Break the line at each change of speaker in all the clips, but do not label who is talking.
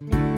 Thank you.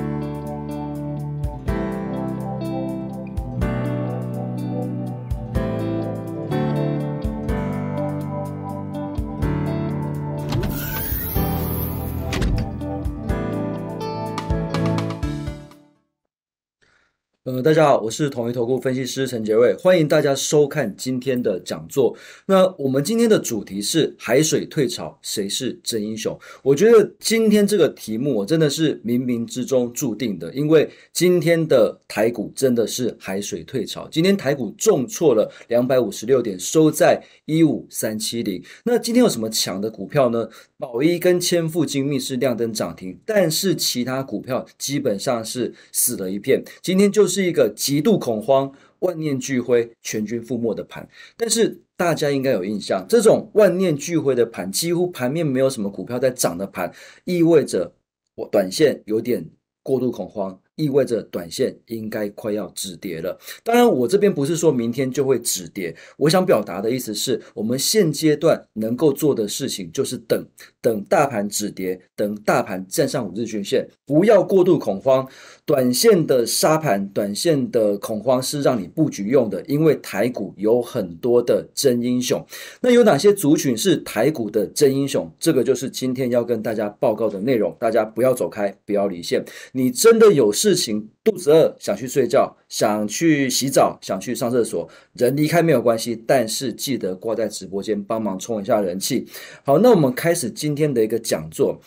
嗯，大家好，我是统一投顾分析师陈杰瑞，欢迎大家收看今天的讲座。那我们今天的主题是海水退潮，谁是真英雄？我觉得今天这个题目我真的是冥冥之中注定的，因为今天的台股真的是海水退潮，今天台股重挫了两百五十六点，收在一五三七零。那今天有什么强的股票呢？宝一跟千富精密是亮灯涨停，但是其他股票基本上是死了一片。今天就是。是一个极度恐慌、万念俱灰、全军覆没的盘，但是大家应该有印象，这种万念俱灰的盘，几乎盘面没有什么股票在涨的盘，意味着我短线有点过度恐慌，意味着短线应该快要止跌了。当然，我这边不是说明天就会止跌，我想表达的意思是我们现阶段能够做的事情就是等。等大盘止跌，等大盘站上五日均线，不要过度恐慌。短线的杀盘，短线的恐慌是让你布局用的，因为台股有很多的真英雄。那有哪些族群是台股的真英雄？这个就是今天要跟大家报告的内容。大家不要走开，不要离线，你真的有事情。肚子饿，想去睡觉，想去洗澡，想去上厕所。人离开没有关系，但是记得挂在直播间帮忙冲一下人气。好，那我们开始今天的一个讲座：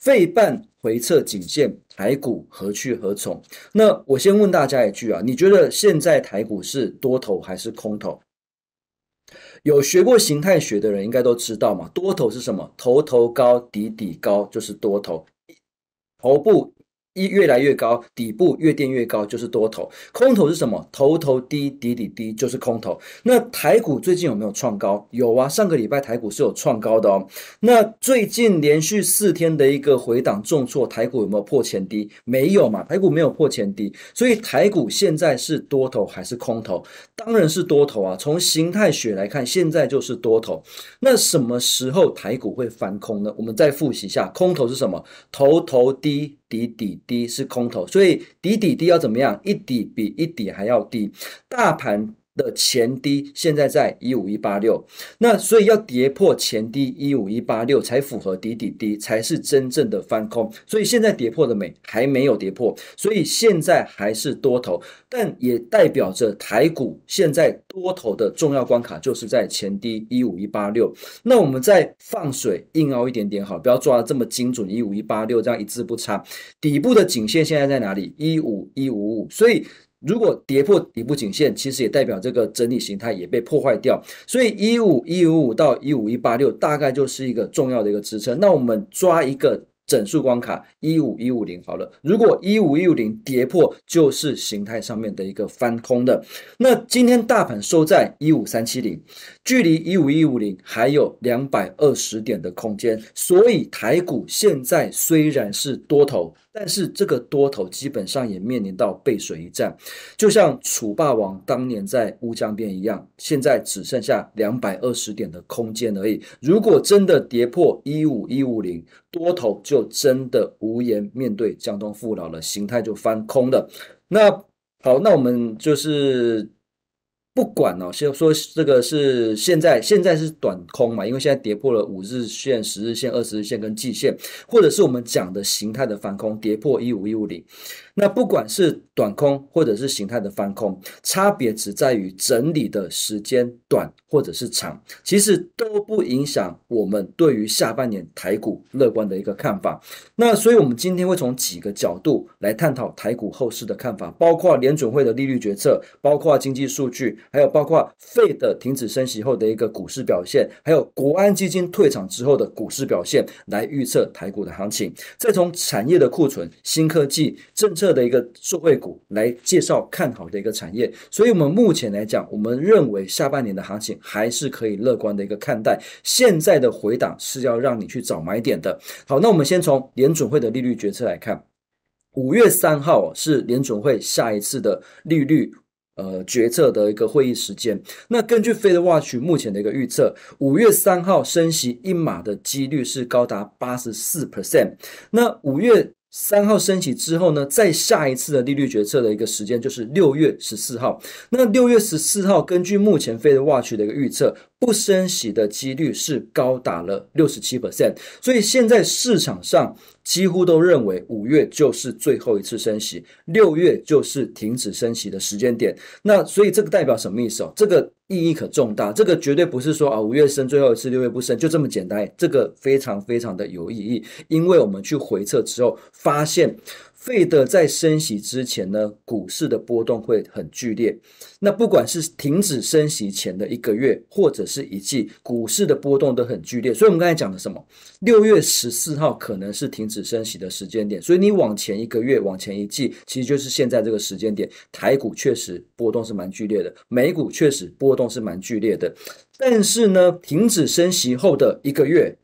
费半回撤颈线，台股何去何从？那我先问大家一句啊，你觉得现在台股是多头还是空头？有学过形态学的人应该都知道嘛，多头是什么？头头高，底底高，就是多头。头部。一越来越高，底部越垫越高就是多头，空头是什么？头头低，底底低就是空头。那台股最近有没有创高？有啊，上个礼拜台股是有创高的哦。那最近连续四天的一个回档重挫，台股有没有破前低？没有嘛，台股没有破前低，所以台股现在是多头还是空头？当然是多头啊。从形态学来看，现在就是多头。那什么时候台股会翻空呢？我们再复习一下，空头是什么？头头低。底底低是空头，所以底底低要怎么样？一底比一底还要低，大盘。的前低现在在一五一八六，那所以要跌破前低一五一八六才符合底底低，才是真正的翻空。所以现在跌破的美还没有跌破，所以现在还是多头，但也代表着台股现在多头的重要关卡就是在前低一五一八六。那我们再放水硬凹一点点好，不要抓的这么精准一五一八六这样一字不差。底部的颈线现在在哪里？一五一五五，所以。如果跌破底部颈线，其实也代表这个整理形态也被破坏掉，所以一五一五五到一五一八六大概就是一个重要的一个支撑。那我们抓一个整数关卡一五一五零好了，如果一五一五零跌破，就是形态上面的一个翻空的。那今天大盘收在一五三七零，距离一五一五零还有两百二十点的空间，所以台股现在虽然是多头。但是这个多头基本上也面临到背水一战，就像楚霸王当年在乌江边一样，现在只剩下两百二十点的空间而已。如果真的跌破一五一五零，多头就真的无颜面对江东父老了，形态就翻空了。那好，那我们就是。不管哦，先说这个是现在，现在是短空嘛，因为现在跌破了五日线、十日线、二十日线跟季线，或者是我们讲的形态的反空，跌破一五一五零。那不管是短空或者是形态的翻空，差别只在于整理的时间短或者是长，其实都不影响我们对于下半年台股乐观的一个看法。那所以，我们今天会从几个角度来探讨台股后市的看法，包括联准会的利率决策，包括经济数据，还有包括费的停止升息后的一个股市表现，还有国安基金退场之后的股市表现，来预测台股的行情。再从产业的库存、新科技、政策。的一个智慧股来介绍看好的一个产业，所以我们目前来讲，我们认为下半年的行情还是可以乐观的一个看待。现在的回档是要让你去找买点的。好，那我们先从联准会的利率决策来看，五月三号是联准会下一次的利率呃决策的一个会议时间。那根据 f e d Watch 目前的一个预测，五月三号升息一码的几率是高达八十四 percent。那五月。三号升起之后呢，再下一次的利率决策的一个时间就是六月十四号。那六月十四号，根据目前 Fed Watch 的一个预测。不升息的几率是高达了六十七 percent，所以现在市场上几乎都认为五月就是最后一次升息，六月就是停止升息的时间点。那所以这个代表什么意思哦？这个意义可重大，这个绝对不是说啊五月升最后一次，六月不升就这么简单。这个非常非常的有意义，因为我们去回测之后发现。费德在升息之前呢，股市的波动会很剧烈。那不管是停止升息前的一个月或者是一季，股市的波动都很剧烈。所以我们刚才讲的什么？六月十四号可能是停止升息的时间点。所以你往前一个月、往前一季，其实就是现在这个时间点，台股确实波动是蛮剧烈的，美股确实波动是蛮剧烈的。但是呢，停止升息后的一个月、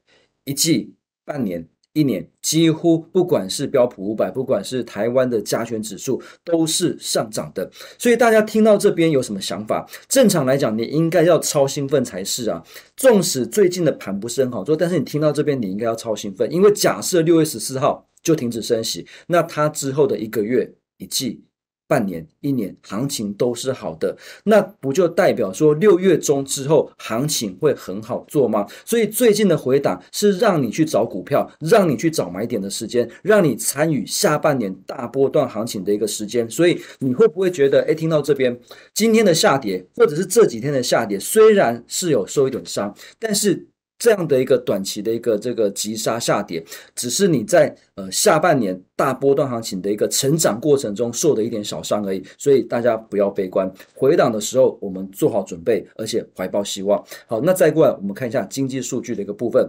一季、半年。一年几乎不管是标普五百，不管是台湾的加权指数，都是上涨的。所以大家听到这边有什么想法？正常来讲，你应该要超兴奋才是啊！纵使最近的盘不是很好做，但是你听到这边，你应该要超兴奋，因为假设六月十四号就停止升息，那它之后的一个月一季。半年、一年行情都是好的，那不就代表说六月中之后行情会很好做吗？所以最近的回答是让你去找股票，让你去找买点的时间，让你参与下半年大波段行情的一个时间。所以你会不会觉得，哎，听到这边今天的下跌，或者是这几天的下跌，虽然是有受一点伤，但是。这样的一个短期的一个这个急杀下跌，只是你在呃下半年大波段行情的一个成长过程中受的一点小伤而已，所以大家不要悲观，回档的时候我们做好准备，而且怀抱希望。好，那再过来我们看一下经济数据的一个部分，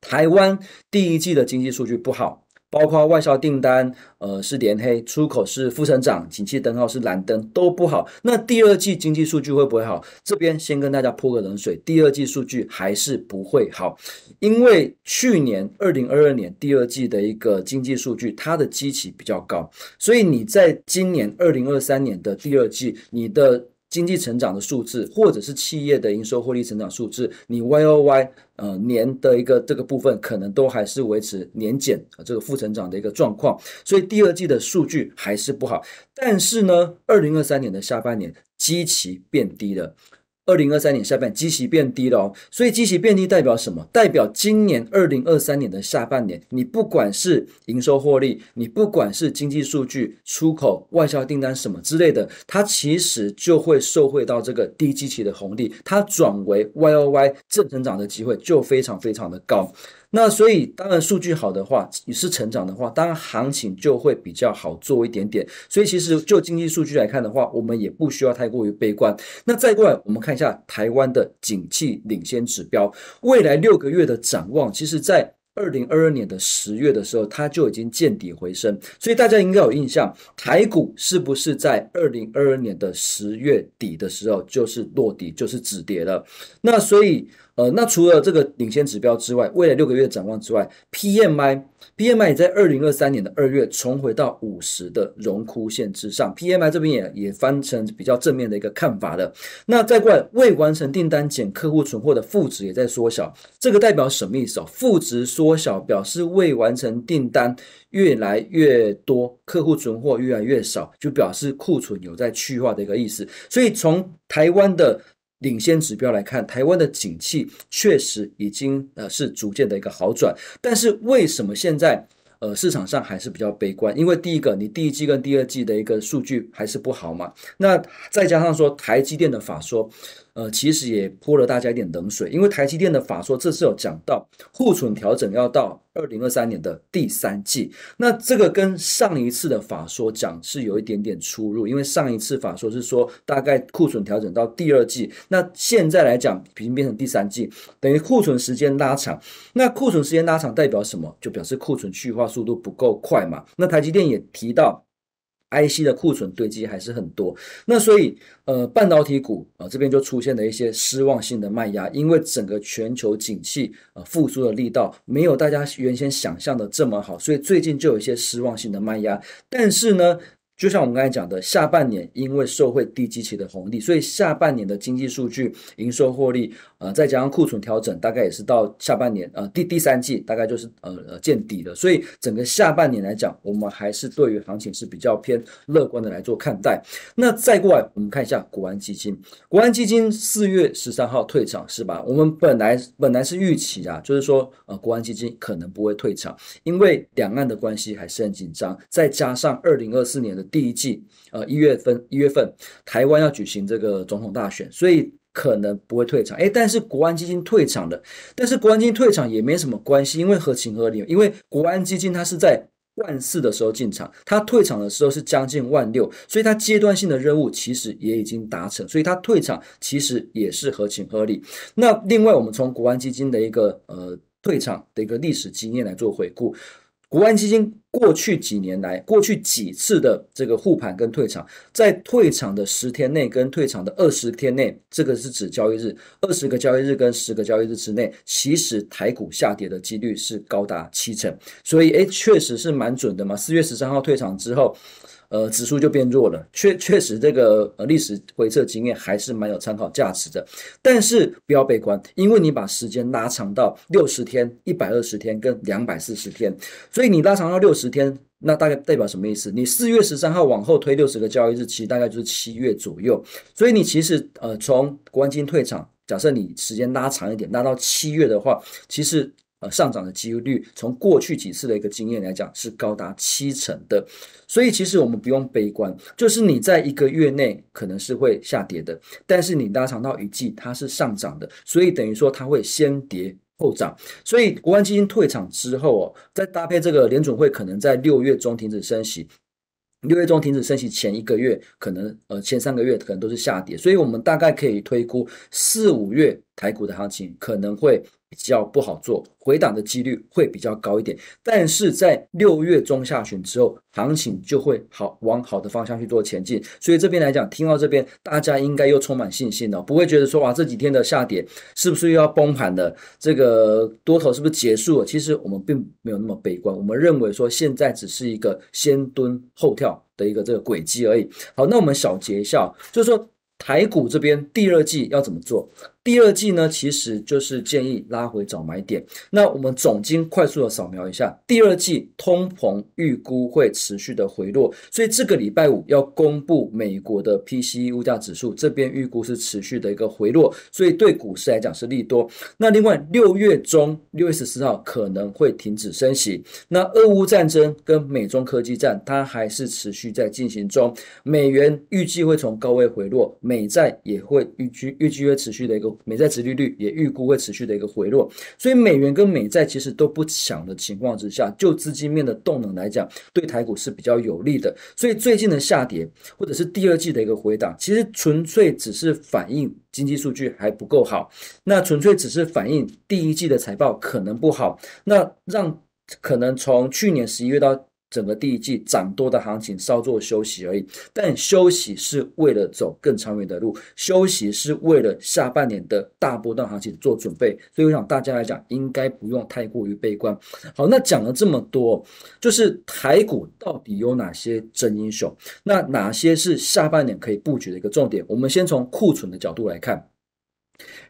台湾第一季的经济数据不好。包括外销订单，呃，是连黑，出口是负成长，景气灯号是蓝灯，都不好。那第二季经济数据会不会好？这边先跟大家泼个冷水，第二季数据还是不会好，因为去年二零二二年第二季的一个经济数据，它的基期比较高，所以你在今年二零二三年的第二季，你的。经济成长的数字，或者是企业的营收获利成长数字，你 Y O Y 呃年的一个这个部分，可能都还是维持年减啊这个负成长的一个状况，所以第二季的数据还是不好。但是呢，二零二三年的下半年基期变低了。二零二三年下半年基期变低了，哦，所以基期变低代表什么？代表今年二零二三年的下半年，你不管是营收获利，你不管是经济数据、出口、外销订单什么之类的，它其实就会受惠到这个低基期的红利，它转为 Y O Y 正增长的机会就非常非常的高。那所以当然数据好的话，你是成长的话，当然行情就会比较好做一点点。所以其实就经济数据来看的话，我们也不需要太过于悲观。那再过来，我们看一下台湾的景气领先指标未来六个月的展望，其实在。二零二二年的十月的时候，它就已经见底回升，所以大家应该有印象，台股是不是在二零二二年的十月底的时候就是落底，就是止跌了？那所以，呃，那除了这个领先指标之外，未来六个月展望之外，PMI。PMI 在二零二三年的二月重回到五十的荣枯线之上，PMI 这边也也翻成比较正面的一个看法了。那再过来未完成订单减客户存货的负值也在缩小，这个代表什么意思哦？负值缩小表示未完成订单越来越多，客户存货越来越少，就表示库存有在去化的一个意思。所以从台湾的领先指标来看，台湾的景气确实已经呃是逐渐的一个好转，但是为什么现在呃市场上还是比较悲观？因为第一个，你第一季跟第二季的一个数据还是不好嘛，那再加上说台积电的法说。呃，其实也泼了大家一点冷水，因为台积电的法说这次有讲到库存调整要到二零二三年的第三季，那这个跟上一次的法说讲是有一点点出入，因为上一次法说是说大概库存调整到第二季，那现在来讲已经变成第三季，等于库存时间拉长，那库存时间拉长代表什么？就表示库存去化速度不够快嘛。那台积电也提到。IC 的库存堆积还是很多，那所以呃半导体股啊这边就出现了一些失望性的卖压，因为整个全球景气呃复苏的力道没有大家原先想象的这么好，所以最近就有一些失望性的卖压。但是呢，就像我们刚才讲的，下半年因为受惠低基期的红利，所以下半年的经济数据、营收、获利。呃，再加上库存调整，大概也是到下半年，呃，第第三季大概就是呃呃见底了。所以整个下半年来讲，我们还是对于行情是比较偏乐观的来做看待。那再过来，我们看一下国安基金，国安基金四月十三号退场是吧？我们本来本来是预期啊，就是说呃，国安基金可能不会退场，因为两岸的关系还是很紧张，再加上二零二四年的第一季，呃，一月份一月份台湾要举行这个总统大选，所以。可能不会退场，哎，但是国安基金退场了，但是国安基金退场也没什么关系，因为合情合理，因为国安基金它是在万四的时候进场，它退场的时候是将近万六，所以它阶段性的任务其实也已经达成，所以它退场其实也是合情合理。那另外，我们从国安基金的一个呃退场的一个历史经验来做回顾。国安基金过去几年来，过去几次的这个护盘跟退场，在退场的十天内跟退场的二十天内，这个是指交易日二十个交易日跟十个交易日之内，其实台股下跌的几率是高达七成，所以哎，确实是蛮准的嘛。四月十三号退场之后。呃，指数就变弱了，确确实这个呃历史回撤经验还是蛮有参考价值的，但是不要悲观，因为你把时间拉长到六十天、一百二十天跟两百四十天，所以你拉长到六十天，那大概代表什么意思？你四月十三号往后推六十个交易日，大概就是七月左右，所以你其实呃从国安金退场，假设你时间拉长一点，拉到七月的话，其实。呃，上涨的几率从过去几次的一个经验来讲是高达七成的，所以其实我们不用悲观。就是你在一个月内可能是会下跌的，但是你拉长到一季，它是上涨的，所以等于说它会先跌后涨。所以，国安基金退场之后哦，再搭配这个联准会可能在六月中停止升息，六月中停止升息前一个月，可能呃前三个月可能都是下跌，所以我们大概可以推估四五月台股的行情可能会。比较不好做，回档的几率会比较高一点。但是在六月中下旬之后，行情就会好往好的方向去做前进。所以这边来讲，听到这边，大家应该又充满信心了，不会觉得说哇这几天的下跌是不是又要崩盘了？这个多头是不是结束了？其实我们并没有那么悲观，我们认为说现在只是一个先蹲后跳的一个这个轨迹而已。好，那我们小结一下，就是说台股这边第二季要怎么做？第二季呢，其实就是建议拉回找买点。那我们总经快速的扫描一下，第二季通膨预估会持续的回落，所以这个礼拜五要公布美国的 PCE 物价指数，这边预估是持续的一个回落，所以对股市来讲是利多。那另外六月中六月十四号可能会停止升息。那俄乌战争跟美中科技战它还是持续在进行中，美元预计会从高位回落，美债也会预计预计会持续的一个。美债殖利率也预估会持续的一个回落，所以美元跟美债其实都不强的情况之下，就资金面的动能来讲，对台股是比较有利的。所以最近的下跌或者是第二季的一个回档，其实纯粹只是反映经济数据还不够好，那纯粹只是反映第一季的财报可能不好，那让可能从去年十一月到。整个第一季涨多的行情稍作休息而已，但休息是为了走更长远的路，休息是为了下半年的大波段行情做准备，所以我想大家来讲应该不用太过于悲观。好，那讲了这么多，就是台股到底有哪些真英雄？那哪些是下半年可以布局的一个重点？我们先从库存的角度来看。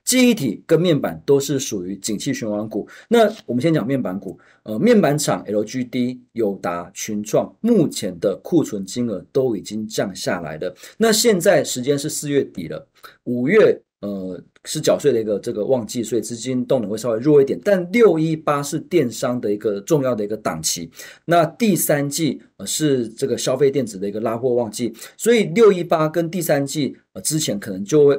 记忆体跟面板都是属于景气循环股。那我们先讲面板股，呃，面板厂 LGD、友达、群创目前的库存金额都已经降下来了。那现在时间是四月底了，五月呃是缴税的一个这个旺季，所以资金动能会稍微弱一点。但六一八是电商的一个重要的一个档期，那第三季呃、是这个消费电子的一个拉货旺季，所以六一八跟第三季呃之前可能就会。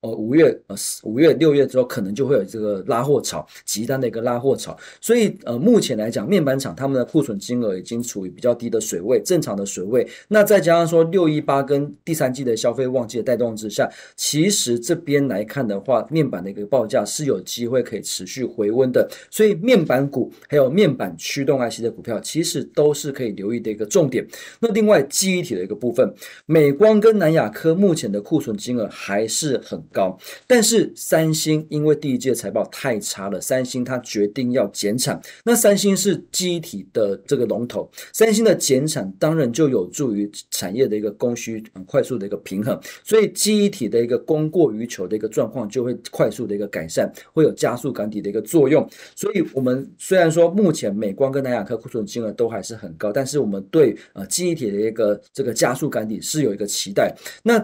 呃，五月呃，五月六月之后可能就会有这个拉货潮，极端的一个拉货潮。所以呃，目前来讲，面板厂他们的库存金额已经处于比较低的水位，正常的水位。那再加上说六一八跟第三季的消费旺季的带动之下，其实这边来看的话，面板的一个报价是有机会可以持续回温的。所以面板股还有面板驱动 IC 的股票其实都是可以留意的一个重点。那另外，记忆体的一个部分，美光跟南亚科目前的库存金额还是很。高，但是三星因为第一季财报太差了，三星它决定要减产。那三星是机体的这个龙头，三星的减产当然就有助于产业的一个供需很快速的一个平衡，所以机体的一个供过于求的一个状况就会快速的一个改善，会有加速赶底的一个作用。所以，我们虽然说目前美光跟南亚科库存金额都还是很高，但是我们对呃忆体的一个这个加速赶底是有一个期待。那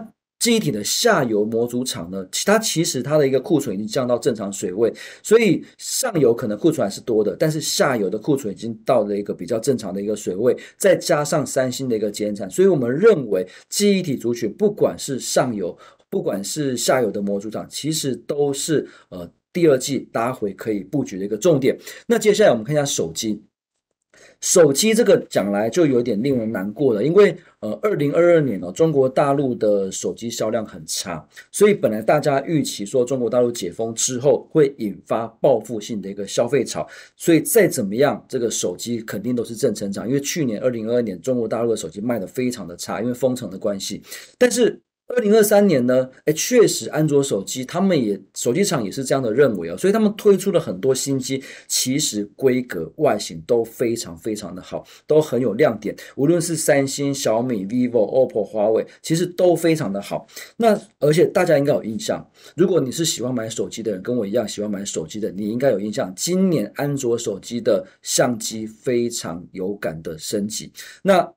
记忆体的下游模组厂呢，其它其实它的一个库存已经降到正常水位，所以上游可能库存还是多的，但是下游的库存已经到了一个比较正常的一个水位，再加上三星的一个减产，所以我们认为记忆体族群不管是上游，不管是下游的模组厂，其实都是呃第二季大家会可以布局的一个重点。那接下来我们看一下手机。手机这个讲来就有点令人难过了，因为呃，二零二二年哦，中国大陆的手机销量很差，所以本来大家预期说中国大陆解封之后会引发报复性的一个消费潮，所以再怎么样，这个手机肯定都是正成长，因为去年二零二二年中国大陆的手机卖的非常的差，因为封城的关系，但是。二零二三年呢，哎，确实，安卓手机他们也手机厂也是这样的认为啊，所以他们推出了很多新机，其实规格外形都非常非常的好，都很有亮点。无论是三星、小米、vivo、OPPO、华为，其实都非常的好。那而且大家应该有印象，如果你是喜欢买手机的人，跟我一样喜欢买手机的，你应该有印象，今年安卓手机的相机非常有感的升级。那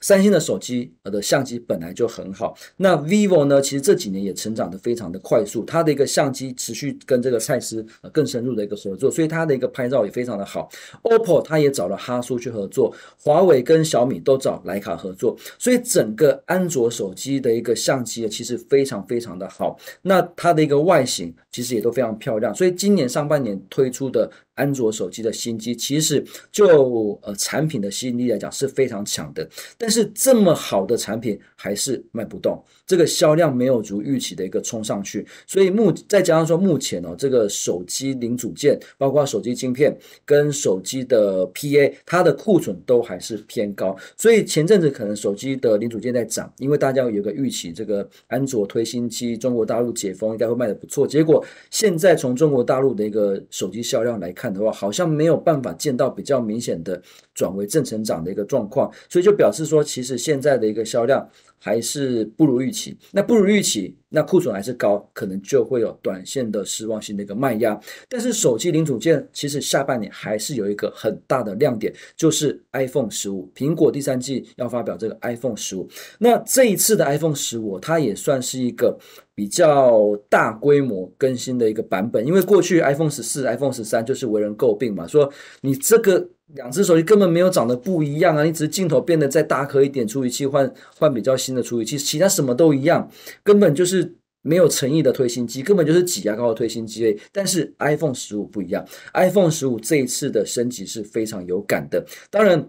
三星的手机的相机本来就很好，那 vivo 呢？其实这几年也成长的非常的快速，它的一个相机持续跟这个蔡司更深入的一个合作，所以它的一个拍照也非常的好。oppo 它也找了哈苏去合作，华为跟小米都找徕卡合作，所以整个安卓手机的一个相机其实非常非常的好。那它的一个外形其实也都非常漂亮，所以今年上半年推出的。安卓手机的新机其实就呃产品的吸引力来讲是非常强的，但是这么好的产品还是卖不动，这个销量没有如预期的一个冲上去，所以目再加上说目前哦这个手机零组件，包括手机晶片跟手机的 PA，它的库存都还是偏高，所以前阵子可能手机的零组件在涨，因为大家有个预期，这个安卓推新机，中国大陆解封应该会卖的不错，结果现在从中国大陆的一个手机销量来看。看的话，好像没有办法见到比较明显的。转为正成长的一个状况，所以就表示说，其实现在的一个销量还是不如预期。那不如预期，那库存还是高，可能就会有短线的失望性的一个卖压。但是手机零组件其实下半年还是有一个很大的亮点，就是 iPhone 十五，苹果第三季要发表这个 iPhone 十五。那这一次的 iPhone 十五，它也算是一个比较大规模更新的一个版本，因为过去 iPhone 十四、iPhone 十三就是为人诟病嘛，说你这个。两只手机根本没有长得不一样啊！你只是镜头变得再大颗一点，处理器换换比较新的处理器，其他什么都一样，根本就是没有诚意的推新机，根本就是挤牙膏的推新机类。但是 iPhone 十五不一样，iPhone 十五这一次的升级是非常有感的。当然，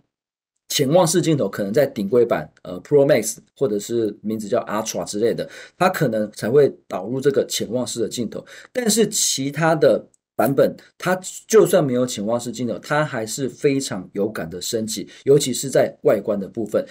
潜望式镜头可能在顶规版、呃 Pro Max 或者是名字叫 Ultra 之类的，它可能才会导入这个潜望式的镜头，但是其他的。版本，它就算没有请汪式镜头，它还是非常有感的升级，尤其是在外观的部分。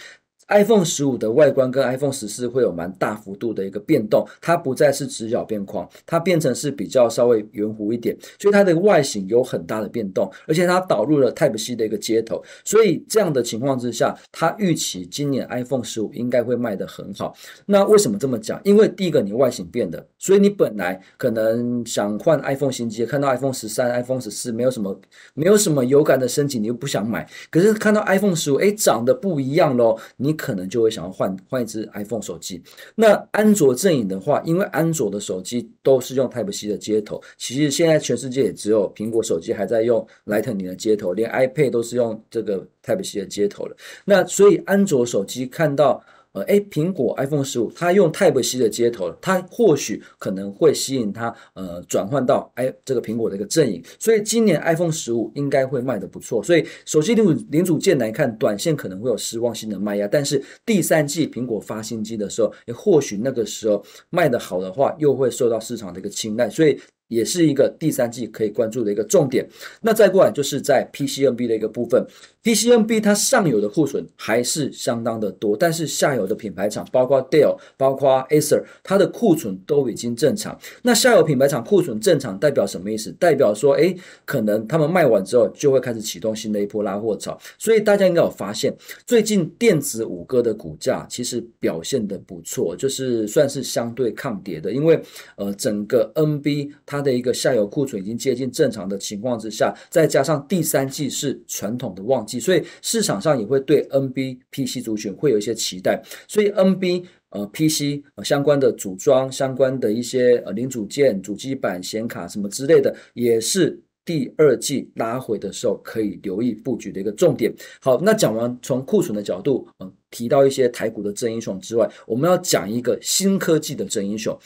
iPhone 十五的外观跟 iPhone 十四会有蛮大幅度的一个变动，它不再是直角边框，它变成是比较稍微圆弧一点，所以它的外形有很大的变动，而且它导入了 Type C 的一个接头，所以这样的情况之下，它预期今年 iPhone 十五应该会卖得很好。那为什么这么讲？因为第一个你外形变的，所以你本来可能想换 iPhone 新机，看到 iPhone 十三、iPhone 十四没有什么没有什么有感的升级，你又不想买，可是看到 iPhone 十五，哎，长得不一样喽，你。可能就会想要换换一只 iPhone 手机。那安卓阵营的话，因为安卓的手机都是用 Type C 的接头，其实现在全世界也只有苹果手机还在用 Lightning 的接头，连 iPad 都是用这个 Type C 的接头了。那所以安卓手机看到。呃，哎，苹果 iPhone 十五，它用 Type C 的接头，它或许可能会吸引它，呃，转换到哎这个苹果的一个阵营，所以今年 iPhone 十五应该会卖的不错，所以手机零零组件来看，短线可能会有失望性的卖压，但是第三季苹果发新机的时候，也或许那个时候卖的好的话，又会受到市场的一个青睐，所以。也是一个第三季可以关注的一个重点。那再过来就是在 PCNB 的一个部分，PCNB 它上游的库存还是相当的多，但是下游的品牌厂，包括 Dell，包括 a c e r 它的库存都已经正常。那下游品牌厂库存正常代表什么意思？代表说，哎，可能他们卖完之后就会开始启动新的一波拉货潮。所以大家应该有发现，最近电子五哥的股价其实表现的不错，就是算是相对抗跌的，因为呃，整个 NB 它。它的一个下游库存已经接近正常的情况之下，再加上第三季是传统的旺季，所以市场上也会对 N B P C 族群会有一些期待，所以 N B 呃 P C 相关的组装、相关的一些呃零组件、主机板、显卡什么之类的也是。第二季拉回的时候，可以留意布局的一个重点。好，那讲完从库存的角度，嗯，提到一些台股的真英雄之外，我们要讲一个新科技的真英雄。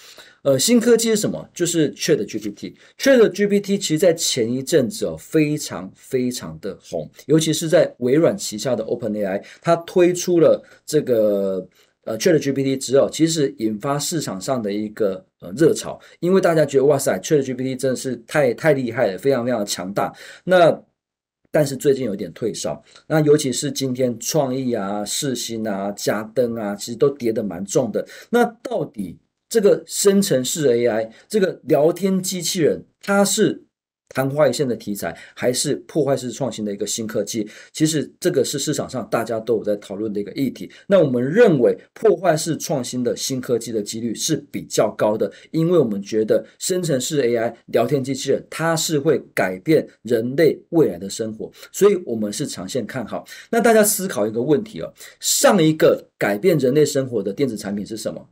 呃，新科技是什么？就是 Chat GPT。Chat GPT 其实在前一阵子哦，非常非常的红，尤其是在微软旗下的 Open AI，它推出了这个。呃，ChatGPT 之后其实引发市场上的一个呃热潮，因为大家觉得哇塞，ChatGPT 真的是太太厉害了，非常非常强大。那但是最近有点退烧，那尤其是今天创意啊、世星啊、嘉登啊，其实都跌得蛮重的。那到底这个生成式 AI 这个聊天机器人，它是？昙花一现的题材，还是破坏式创新的一个新科技？其实这个是市场上大家都有在讨论的一个议题。那我们认为破坏式创新的新科技的几率是比较高的，因为我们觉得生成式 AI 聊天机器人它是会改变人类未来的生活，所以我们是长线看好。那大家思考一个问题哦，上一个改变人类生活的电子产品是什么？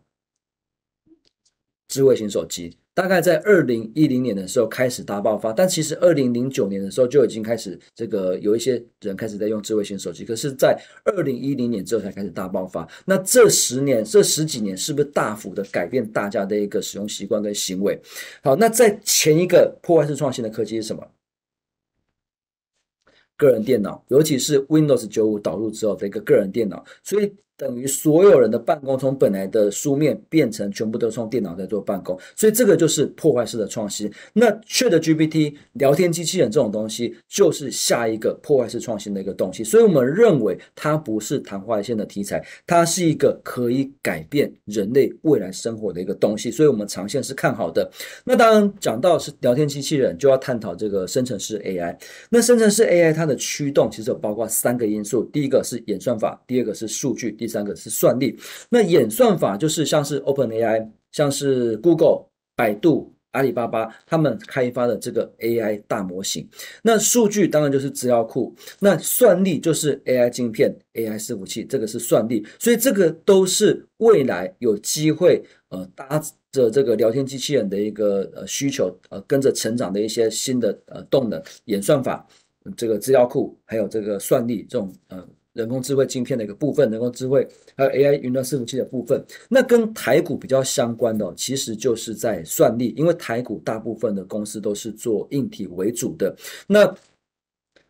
智慧型手机。大概在二零一零年的时候开始大爆发，但其实二零零九年的时候就已经开始这个有一些人开始在用智慧型手机，可是，在二零一零年之后才开始大爆发。那这十年、这十几年是不是大幅的改变大家的一个使用习惯跟行为？好，那在前一个破坏式创新的科技是什么？个人电脑，尤其是 Windows 九五导入之后的一个个人电脑，所以。等于所有人的办公从本来的书面变成全部都用电脑在做办公，所以这个就是破坏式的创新。那 Chat GPT 聊天机器人这种东西就是下一个破坏式创新的一个东西，所以我们认为它不是昙花一现的题材，它是一个可以改变人类未来生活的一个东西。所以我们长线是看好的。那当然讲到是聊天机器人，就要探讨这个生成式 AI。那生成式 AI 它的驱动其实有包括三个因素：第一个是演算法，第二个是数据。第三个是算力，那演算法就是像是 Open AI、像是 Google、百度、阿里巴巴他们开发的这个 AI 大模型。那数据当然就是资料库，那算力就是 AI 晶片、AI 伺服器，这个是算力。所以这个都是未来有机会呃，搭着这个聊天机器人的一个呃需求呃，跟着成长的一些新的呃动能，演算法、这个资料库还有这个算力这种呃。人工智慧晶片的一个部分，人工智慧还有 AI 云端伺服器的部分，那跟台股比较相关的，其实就是在算力，因为台股大部分的公司都是做硬体为主的。那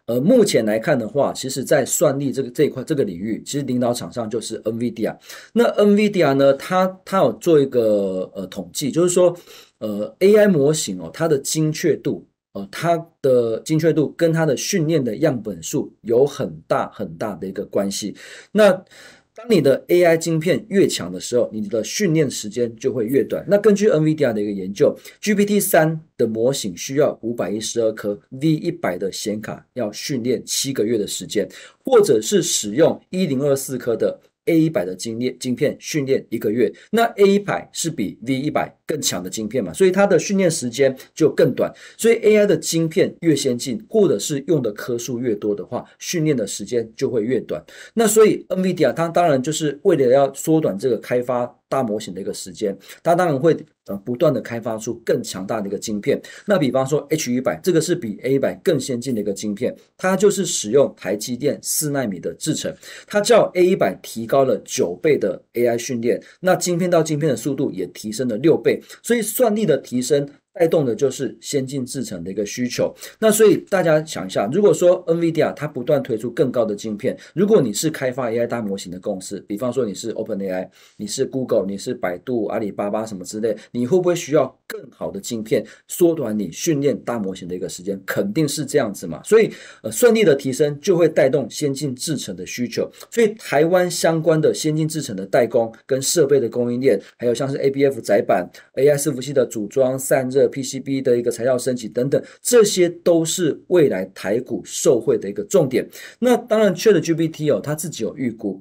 呃，目前来看的话，其实，在算力这个这一块这个领域，其实领导厂商就是 NVIDIA。那 NVIDIA 呢，它它有做一个呃统计，就是说呃 AI 模型哦，它的精确度。哦，它的精确度跟它的训练的样本数有很大很大的一个关系。那当你的 AI 晶片越强的时候，你的训练时间就会越短。那根据 NVIDIA 的一个研究，GPT 三的模型需要五百一十二颗 V 一百的显卡要训练七个月的时间，或者是使用一零二四颗的 A 一百的晶片训练一个月。那 A 一百是比 V 一百。更强的晶片嘛，所以它的训练时间就更短。所以 AI 的晶片越先进，或者是用的颗数越多的话，训练的时间就会越短。那所以 NVIDIA 它当然就是为了要缩短这个开发大模型的一个时间，它当然会呃不断的开发出更强大的一个晶片。那比方说 H 一百这个是比 A 一百更先进的一个晶片，它就是使用台积电四纳米的制程，它叫 A 一百提高了九倍的 AI 训练，那晶片到晶片的速度也提升了六倍。所以算力的提升。带动的就是先进制程的一个需求。那所以大家想一下，如果说 NVIDIA 它不断推出更高的晶片，如果你是开发 AI 大模型的公司，比方说你是 OpenAI，你是 Google，你是百度、阿里巴巴什么之类，你会不会需要更好的晶片，缩短你训练大模型的一个时间？肯定是这样子嘛。所以呃，顺利的提升就会带动先进制程的需求。所以台湾相关的先进制程的代工跟设备的供应链，还有像是 ABF 窄板、AI 服器的组装、散热。PCB 的一个材料升级等等，这些都是未来台股受惠的一个重点。那当然，ChatGPT 哦，他自己有预估，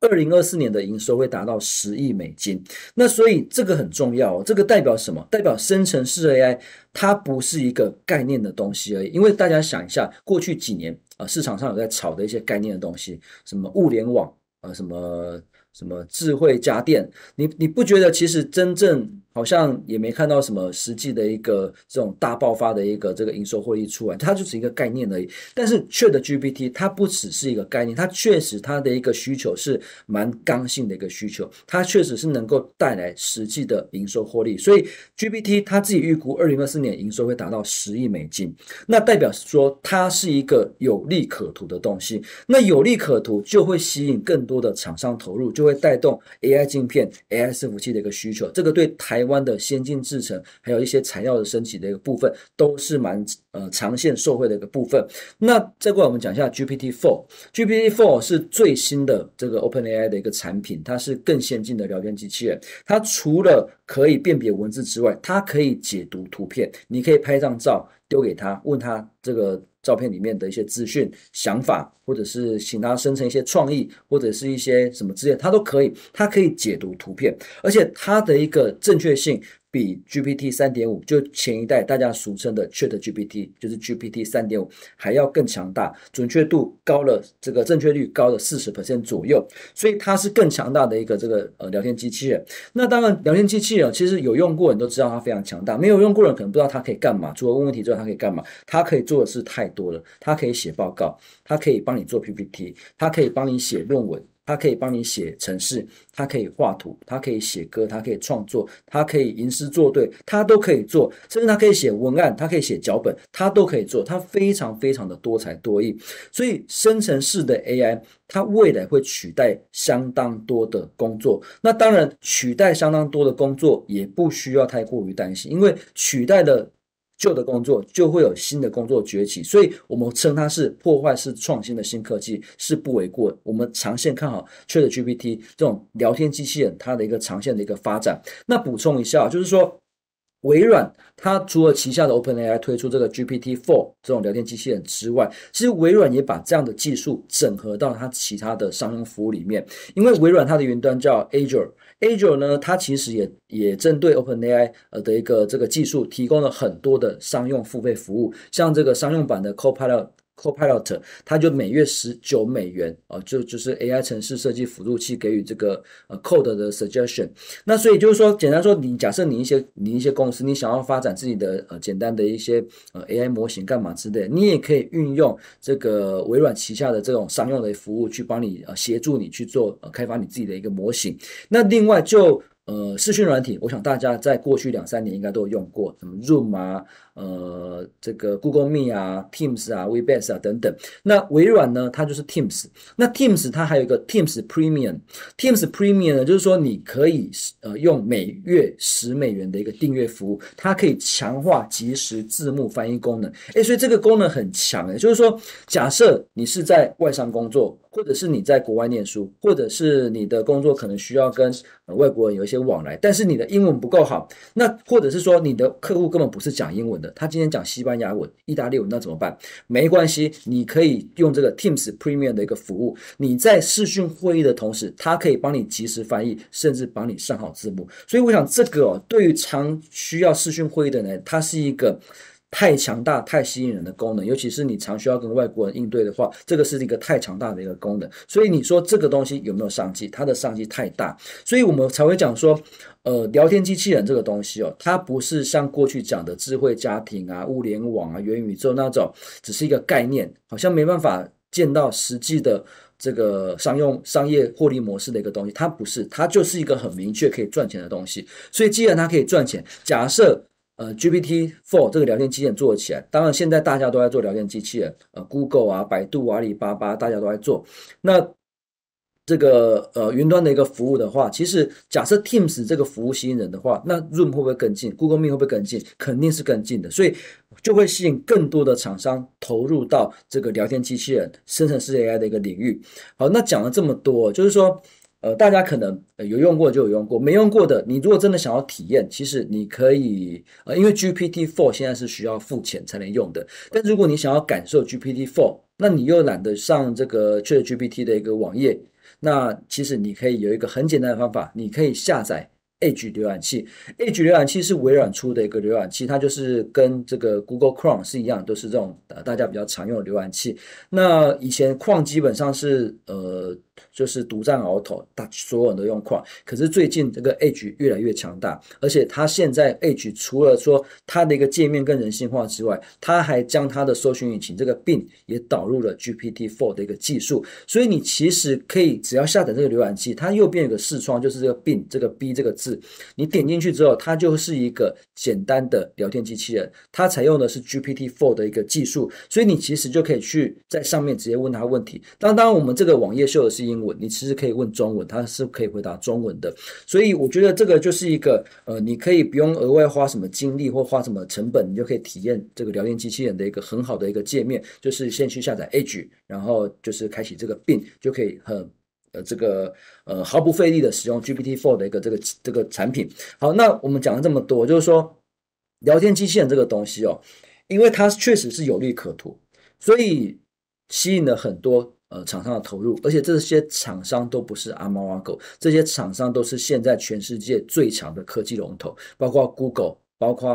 二零二四年的营收会达到十亿美金。那所以这个很重要，这个代表什么？代表生成式 AI 它不是一个概念的东西而已。因为大家想一下，过去几年啊市场上有在炒的一些概念的东西，什么物联网啊，什么什么智慧家电，你你不觉得其实真正？好像也没看到什么实际的一个这种大爆发的一个这个营收获利出来，它就是一个概念而已。但是确的 GPT 它不只是一个概念，它确实它的一个需求是蛮刚性的一个需求，它确实是能够带来实际的营收获利。所以 GPT 它自己预估二零二四年营收会达到十亿美金，那代表说它是一个有利可图的东西。那有利可图就会吸引更多的厂商投入，就会带动 AI 镜片、AI 服务器的一个需求。这个对台。台湾的先进制程，还有一些材料的升级的一个部分，都是蛮呃长线受惠的一个部分。那再过来我们讲一下 GPT Four，GPT Four 是最新的这个 Open AI 的一个产品，它是更先进的聊天机器人。它除了可以辨别文字之外，它可以解读图片。你可以拍张照丢给他，问他这个。照片里面的一些资讯、想法，或者是请它生成一些创意，或者是一些什么之类，它都可以。它可以解读图片，而且它的一个正确性。比 GPT 三点五，就前一代大家俗称的 Chat GPT，就是 GPT 三点五还要更强大，准确度高了，这个正确率高了四十 percent 左右，所以它是更强大的一个这个呃聊天机器人。那当然，聊天机器人其实有用过，人都知道它非常强大；没有用过人可能不知道它可以干嘛。除了问问题之外，它可以干嘛？它可以做的事太多了。它可以写报告，它可以帮你做 PPT，它可以帮你写论文。它可以帮你写程式，它可以画图，它可以写歌，它可以创作，它可以吟诗作对，它都可以做。甚至它可以写文案，它可以写脚本，它都可以做。它非常非常的多才多艺。所以生成式的 AI，它未来会取代相当多的工作。那当然，取代相当多的工作也不需要太过于担心，因为取代的。旧的工作就会有新的工作崛起，所以我们称它是破坏式创新的新科技是不为过。我们长线看好 ChatGPT 这种聊天机器人它的一个长线的一个发展。那补充一下，就是说微软它除了旗下的 OpenAI 推出这个 g p t Four 这种聊天机器人之外，其实微软也把这样的技术整合到它其他的商用服务里面，因为微软它的云端叫 Azure。Azure 呢，它其实也也针对 OpenAI 呃的一个这个技术，提供了很多的商用付费服务，像这个商用版的 Copilot。Copilot，它就每月十九美元啊，就就是 AI 城市设计辅助器给予这个呃 code 的 suggestion。那所以就是说，简单说，你假设你一些你一些公司，你想要发展自己的呃简单的一些呃 AI 模型干嘛之类，你也可以运用这个微软旗下的这种商用的服务去帮你呃协助你去做呃开发你自己的一个模型。那另外就呃视讯软体，我想大家在过去两三年应该都有用过，什么 Zoom 啊。呃，这个 Google Meet 啊、Teams 啊、Webase 啊等等。那微软呢，它就是 Teams。那 Teams 它还有一个 Teams Premium。Teams Premium 呢，就是说你可以呃用每月十美元的一个订阅服务，它可以强化即时字幕翻译功能。哎，所以这个功能很强诶，就是说，假设你是在外商工作，或者是你在国外念书，或者是你的工作可能需要跟外国人有一些往来，但是你的英文不够好，那或者是说你的客户根本不是讲英文。他今天讲西班牙文、意大利文，那怎么办？没关系，你可以用这个 Teams Premium 的一个服务，你在视讯会议的同时，它可以帮你及时翻译，甚至帮你上好字幕。所以我想，这个对于常需要视讯会议的人，它是一个。太强大、太吸引人的功能，尤其是你常需要跟外国人应对的话，这个是一个太强大的一个功能。所以你说这个东西有没有商机？它的商机太大，所以我们才会讲说，呃，聊天机器人这个东西哦，它不是像过去讲的智慧家庭啊、物联网啊、元宇宙那种，只是一个概念，好像没办法见到实际的这个商用商业获利模式的一个东西。它不是，它就是一个很明确可以赚钱的东西。所以既然它可以赚钱，假设。呃，GPT Four 这个聊天机器人做起来，当然现在大家都在做聊天机器人，呃，Google 啊、百度、阿里巴巴，大家都在做。那这个呃云端的一个服务的话，其实假设 Teams 这个服务吸引人的话，那 Room 会不会跟进？Google Meet 会不会跟进？肯定是跟进的，所以就会吸引更多的厂商投入到这个聊天机器人、生成式 AI 的一个领域。好，那讲了这么多，就是说。呃，大家可能有用过就有用过，没用过的，你如果真的想要体验，其实你可以，呃，因为 GPT Four 现在是需要付钱才能用的。但如果你想要感受 GPT Four，那你又懒得上这个 Chat GPT 的一个网页，那其实你可以有一个很简单的方法，你可以下载。Edge 浏览器，Edge 浏览器是微软出的一个浏览器，它就是跟这个 Google Chrome 是一样，都是这种呃大家比较常用的浏览器。那以前 Chrome 基本上是呃就是独占鳌头，大所有人都用 Chrome。可是最近这个 Edge 越来越强大，而且它现在 Edge 除了说它的一个界面更人性化之外，它还将它的搜寻引擎这个 B 也导入了 GPT4 的一个技术。所以你其实可以只要下载这个浏览器，它右边有个视窗，就是这个 B 这个 B 这个字。你点进去之后，它就是一个简单的聊天机器人，它采用的是 GPT four 的一个技术，所以你其实就可以去在上面直接问它问题。当当我们这个网页秀的是英文，你其实可以问中文，它是可以回答中文的。所以我觉得这个就是一个呃，你可以不用额外花什么精力或花什么成本，你就可以体验这个聊天机器人的一个很好的一个界面。就是先去下载 Edge，然后就是开启这个 bin，就可以很。呃，这个呃毫不费力的使用 GPT four 的一个这个这个产品。好，那我们讲了这么多，就是说聊天机器人这个东西哦，因为它确实是有利可图，所以吸引了很多呃厂商的投入。而且这些厂商都不是阿猫阿狗，这些厂商都是现在全世界最强的科技龙头，包括 Google，包括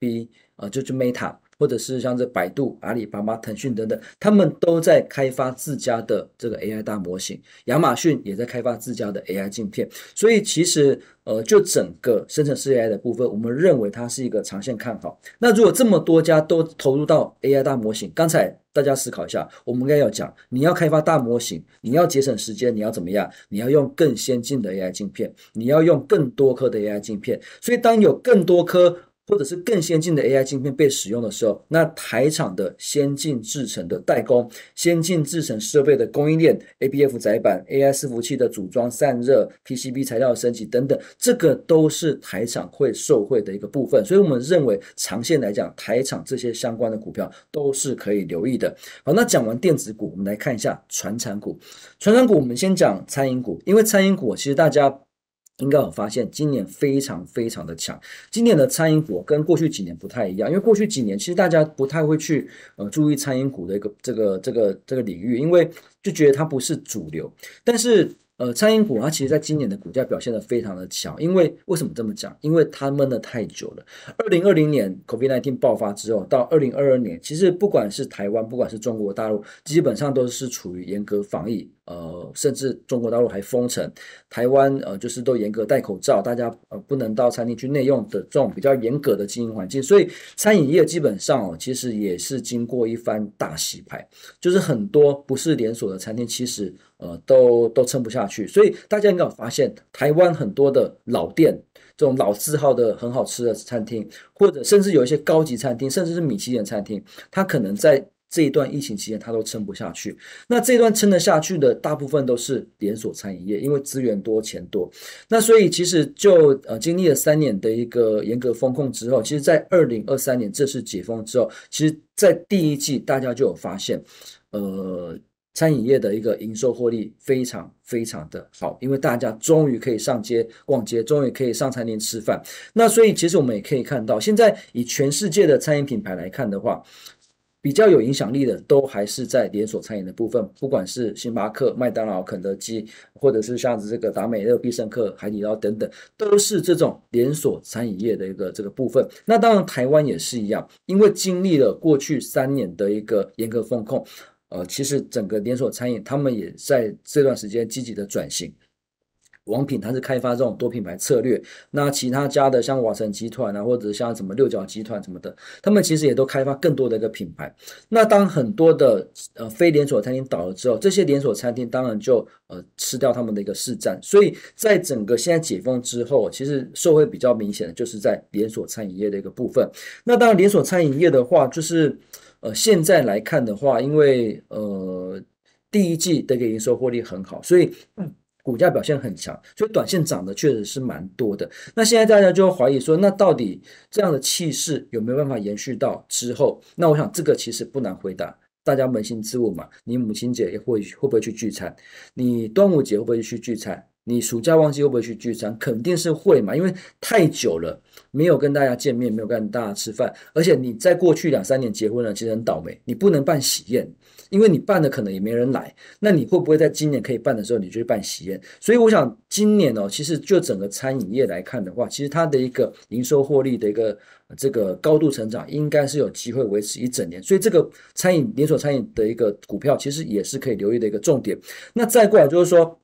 FB，呃，就就 Meta。或者是像这百度、阿里巴巴、腾讯等等，他们都在开发自家的这个 AI 大模型。亚马逊也在开发自家的 AI 镜片。所以其实，呃，就整个生成式 AI 的部分，我们认为它是一个长线看好。那如果这么多家都投入到 AI 大模型，刚才大家思考一下，我们应该要讲，你要开发大模型，你要节省时间，你要怎么样？你要用更先进的 AI 镜片，你要用更多颗的 AI 镜片。所以当有更多颗。或者是更先进的 AI 晶片被使用的时候，那台厂的先进制程的代工、先进制程设备的供应链、ABF 载板、AI 伺服器的组装散热、PCB 材料升级等等，这个都是台厂会受惠的一个部分。所以我们认为，长线来讲，台厂这些相关的股票都是可以留意的。好，那讲完电子股，我们来看一下传产股。传产股，我们先讲餐饮股，因为餐饮股其实大家。应该有发现，今年非常非常的强。今年的餐饮股跟过去几年不太一样，因为过去几年其实大家不太会去呃注意餐饮股的一个这个这个这个领域，因为就觉得它不是主流。但是呃，餐饮股它其实在今年的股价表现的非常的强，因为为什么这么讲？因为它闷的太久了。二零二零年 COVID-19 爆发之后，到二零二二年，其实不管是台湾，不管是中国大陆，基本上都是处于严格防疫。呃，甚至中国大陆还封城，台湾呃就是都严格戴口罩，大家呃不能到餐厅去内用的这种比较严格的经营环境，所以餐饮业基本上哦，其实也是经过一番大洗牌，就是很多不是连锁的餐厅，其实呃都都撑不下去，所以大家应该发现，台湾很多的老店，这种老字号的很好吃的餐厅，或者甚至有一些高级餐厅，甚至是米其林餐厅，它可能在。这一段疫情期间，他都撑不下去。那这段撑得下去的，大部分都是连锁餐饮业，因为资源多、钱多。那所以，其实就呃经历了三年的一个严格风控之后，其实在二零二三年这次解封之后，其实在第一季大家就有发现，呃，餐饮业的一个营收获利非常非常的好，因为大家终于可以上街逛街，终于可以上餐厅吃饭。那所以，其实我们也可以看到，现在以全世界的餐饮品牌来看的话。比较有影响力的都还是在连锁餐饮的部分，不管是星巴克、麦当劳、肯德基，或者是像这个达美乐、必胜客、海底捞等等，都是这种连锁餐饮业的一个这个部分。那当然，台湾也是一样，因为经历了过去三年的一个严格风控，呃，其实整个连锁餐饮他们也在这段时间积极的转型。王品它是开发这种多品牌策略，那其他家的像瓦城集团啊，或者像什么六角集团什么的，他们其实也都开发更多的一个品牌。那当很多的呃非连锁餐厅倒了之后，这些连锁餐厅当然就呃吃掉他们的一个市占。所以在整个现在解封之后，其实受惠比较明显的就是在连锁餐饮业的一个部分。那当然连锁餐饮业的话，就是呃现在来看的话，因为呃第一季这个营收获利很好，所以。股价表现很强，所以短线涨的确实是蛮多的。那现在大家就会怀疑说，那到底这样的气势有没有办法延续到之后？那我想这个其实不难回答，大家扪心自问嘛：你母亲节会会不会去聚餐？你端午节会不会去聚餐？你暑假旺季会不会去聚餐？肯定是会嘛，因为太久了没有跟大家见面，没有跟大家吃饭。而且你在过去两三年结婚了，其实很倒霉，你不能办喜宴，因为你办的可能也没人来。那你会不会在今年可以办的时候你就去办喜宴？所以我想，今年哦，其实就整个餐饮业来看的话，其实它的一个营收获利的一个这个高度成长，应该是有机会维持一整年。所以这个餐饮连锁餐饮的一个股票，其实也是可以留意的一个重点。那再过来就是说。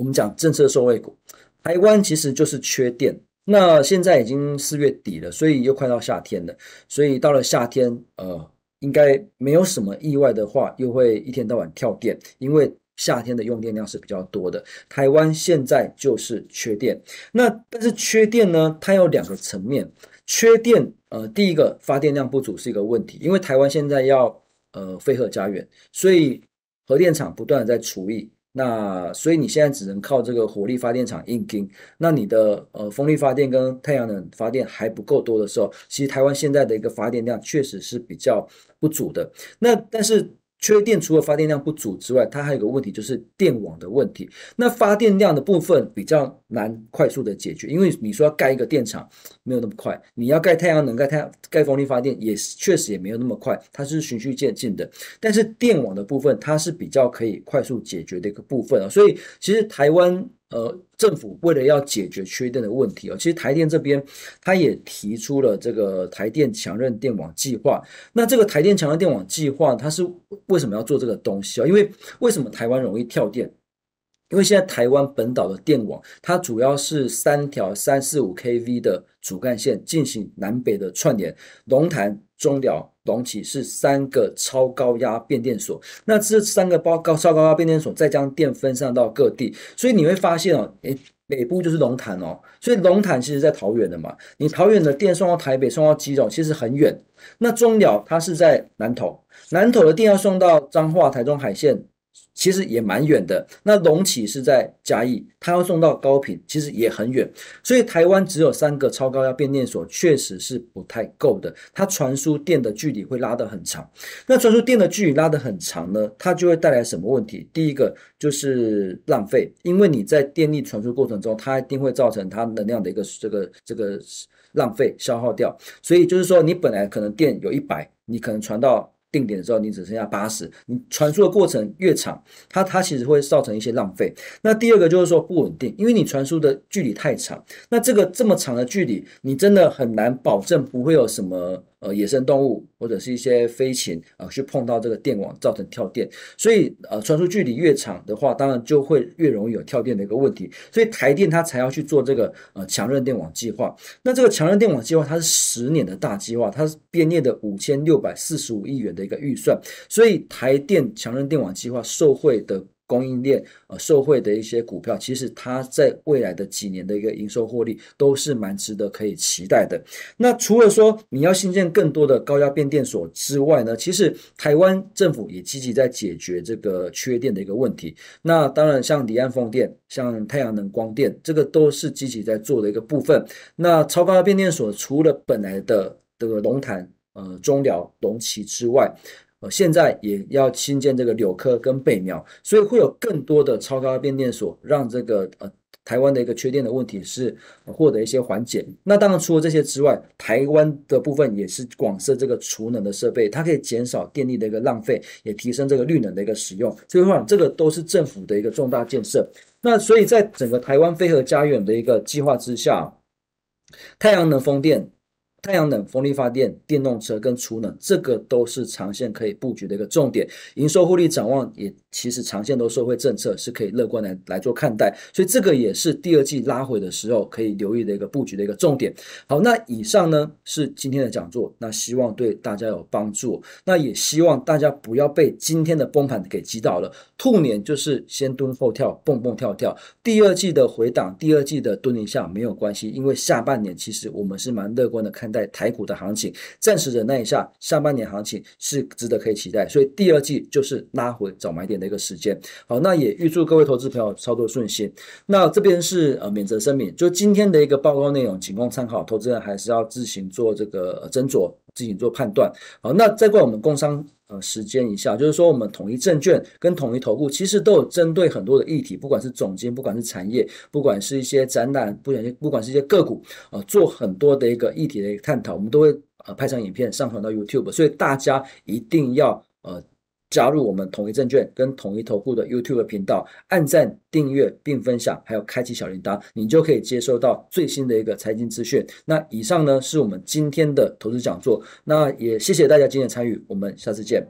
我们讲政策受惠股，台湾其实就是缺电。那现在已经四月底了，所以又快到夏天了。所以到了夏天，呃，应该没有什么意外的话，又会一天到晚跳电，因为夏天的用电量是比较多的。台湾现在就是缺电。那但是缺电呢，它有两个层面。缺电，呃，第一个发电量不足是一个问题，因为台湾现在要呃飞鹤家园，所以核电厂不断的在除役。那所以你现在只能靠这个火力发电厂硬拼。那你的呃风力发电跟太阳能发电还不够多的时候，其实台湾现在的一个发电量确实是比较不足的。那但是。缺电除了发电量不足之外，它还有个问题就是电网的问题。那发电量的部分比较难快速的解决，因为你说要盖一个电厂没有那么快，你要盖太阳能、盖太、盖风力发电也确实也没有那么快，它是循序渐进的。但是电网的部分它是比较可以快速解决的一个部分啊，所以其实台湾。呃，政府为了要解决缺电的问题啊，其实台电这边他也提出了这个台电强韧电网计划。那这个台电强韧电网计划，它是为什么要做这个东西啊？因为为什么台湾容易跳电？因为现在台湾本岛的电网它主要是三条三四五 kV 的主干线进行南北的串联，龙潭。中寮隆起是三个超高压变电所，那这三个包高超高压变电所再将电分散到各地，所以你会发现哦，诶北部就是龙潭哦，所以龙潭其实在桃园的嘛，你桃园的电送到台北、送到基隆其实很远，那中寮它是在南投，南投的电要送到彰化、台中、海线。其实也蛮远的。那龙起是在嘉义，它要送到高屏，其实也很远。所以台湾只有三个超高压变电所，确实是不太够的。它传输电的距离会拉得很长。那传输电的距离拉得很长呢，它就会带来什么问题？第一个就是浪费，因为你在电力传输过程中，它一定会造成它能量的一个这个这个浪费消耗掉。所以就是说，你本来可能电有一百，你可能传到。定点的时候，你只剩下八十。你传输的过程越长，它它其实会造成一些浪费。那第二个就是说不稳定，因为你传输的距离太长，那这个这么长的距离，你真的很难保证不会有什么。呃，野生动物或者是一些飞禽啊，去碰到这个电网造成跳电，所以呃，传输距离越长的话，当然就会越容易有跳电的一个问题，所以台电它才要去做这个呃强韧电网计划。那这个强韧电网计划它是十年的大计划，它是编列的五千六百四十五亿元的一个预算，所以台电强韧电网计划受惠的。供应链呃，受惠的一些股票，其实它在未来的几年的一个营收获利都是蛮值得可以期待的。那除了说你要新建更多的高压变电所之外呢，其实台湾政府也积极在解决这个缺电的一个问题。那当然，像离岸风电、像太阳能光电，这个都是积极在做的一个部分。那超高压变电所除了本来的的龙潭、呃中寮、龙旗之外，呃，现在也要新建这个柳科跟贝苗，所以会有更多的超高压变电所，让这个呃台湾的一个缺电的问题是获得一些缓解。那当然除了这些之外，台湾的部分也是广设这个储能的设备，它可以减少电力的一个浪费，也提升这个绿能的一个使用。所以讲这个都是政府的一个重大建设。那所以在整个台湾飞核家园的一个计划之下，太阳能风电。太阳能、风力发电、电动车跟储能，这个都是长线可以布局的一个重点。营收获利展望也。其实长线都社会政策是可以乐观来来做看待，所以这个也是第二季拉回的时候可以留意的一个布局的一个重点。好，那以上呢是今天的讲座，那希望对大家有帮助。那也希望大家不要被今天的崩盘给击倒了。兔年就是先蹲后跳，蹦蹦跳跳。第二季的回档，第二季的蹲一下没有关系，因为下半年其实我们是蛮乐观的看待台股的行情，暂时忍耐一下，下半年行情是值得可以期待。所以第二季就是拉回找买点。的一个时间，好，那也预祝各位投资朋友操作顺心。那这边是呃免责声明，就今天的一个报告内容仅供参考，投资人还是要自行做这个斟酌，自行做判断。好，那再过我们工商呃时间一下，就是说我们统一证券跟统一投顾其实都有针对很多的议题，不管是总金，不管是产业，不管是一些展览，不管不管是一些个股啊，做很多的一个议题的一个探讨，我们都会呃拍成影片上传到 YouTube，所以大家一定要。加入我们统一证券跟统一投顾的 YouTube 频道，按赞、订阅并分享，还有开启小铃铛，你就可以接收到最新的一个财经资讯。那以上呢是我们今天的投资讲座，那也谢谢大家今天参与，我们下次见。